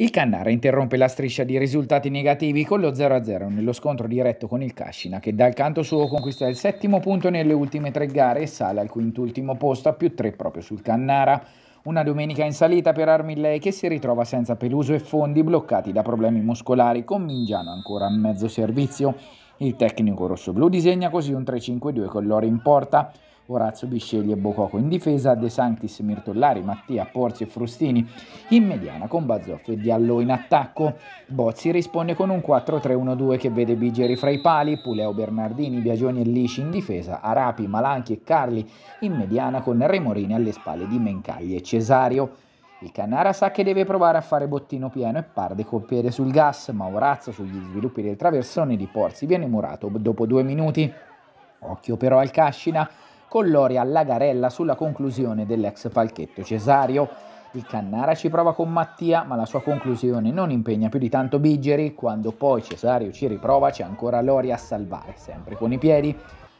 Il Cannara interrompe la striscia di risultati negativi con lo 0-0 nello scontro diretto con il Cascina, che dal canto suo conquista il settimo punto nelle ultime tre gare e sale al quintultimo posto a più tre proprio sul Cannara. Una domenica in salita per Armillei che si ritrova senza Peluso e Fondi bloccati da problemi muscolari con Mingiano ancora a mezzo servizio. Il tecnico rossoblù disegna così un 3-5-2 con Lori in porta. Orazio Bisceglie e Bococo. In difesa De Sanctis, Mirtollari, Mattia, Porzi e Frustini. In mediana con Bazzoff e Diallo in attacco. Bozzi risponde con un 4-3-1-2 che vede Bigeri fra i pali, Puleo, Bernardini, Biagioni e Lisci in difesa, Arapi, Malanchi e Carli in mediana con Remorini alle spalle di Mencagli e Cesario. Il Canara sa che deve provare a fare bottino pieno e Parde piede sul gas, ma Orazzo sugli sviluppi del traversone di Porzi viene murato dopo due minuti. Occhio però al Cascina, con Loria alla garella sulla conclusione dell'ex falchetto Cesario. Il Cannara ci prova con Mattia, ma la sua conclusione non impegna più di tanto Biggeri. Quando poi Cesario ci riprova, c'è ancora Loria a salvare, sempre con i piedi.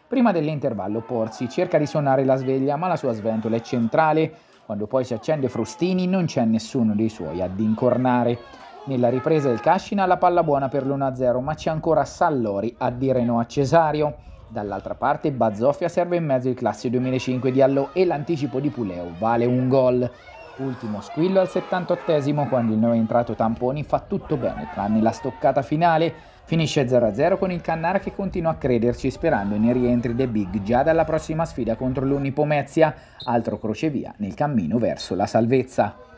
Prima dell'intervallo, Porzi cerca di suonare la sveglia, ma la sua sventola è centrale. Quando poi si accende Frustini, non c'è nessuno dei suoi ad incornare. Nella ripresa del Cascina, la palla buona per l'1-0, ma c'è ancora Sallori a dire no a Cesario. Dall'altra parte Bazzofia serve in mezzo il classe 2005 di Allo e l'anticipo di Puleo vale un gol. Ultimo squillo al 78 quando il nuovo entrato Tamponi fa tutto bene tranne la stoccata finale. Finisce 0-0 con il Cannara che continua a crederci sperando nei rientri dei Big già dalla prossima sfida contro l'Unipomezia, altro crocevia nel cammino verso la salvezza.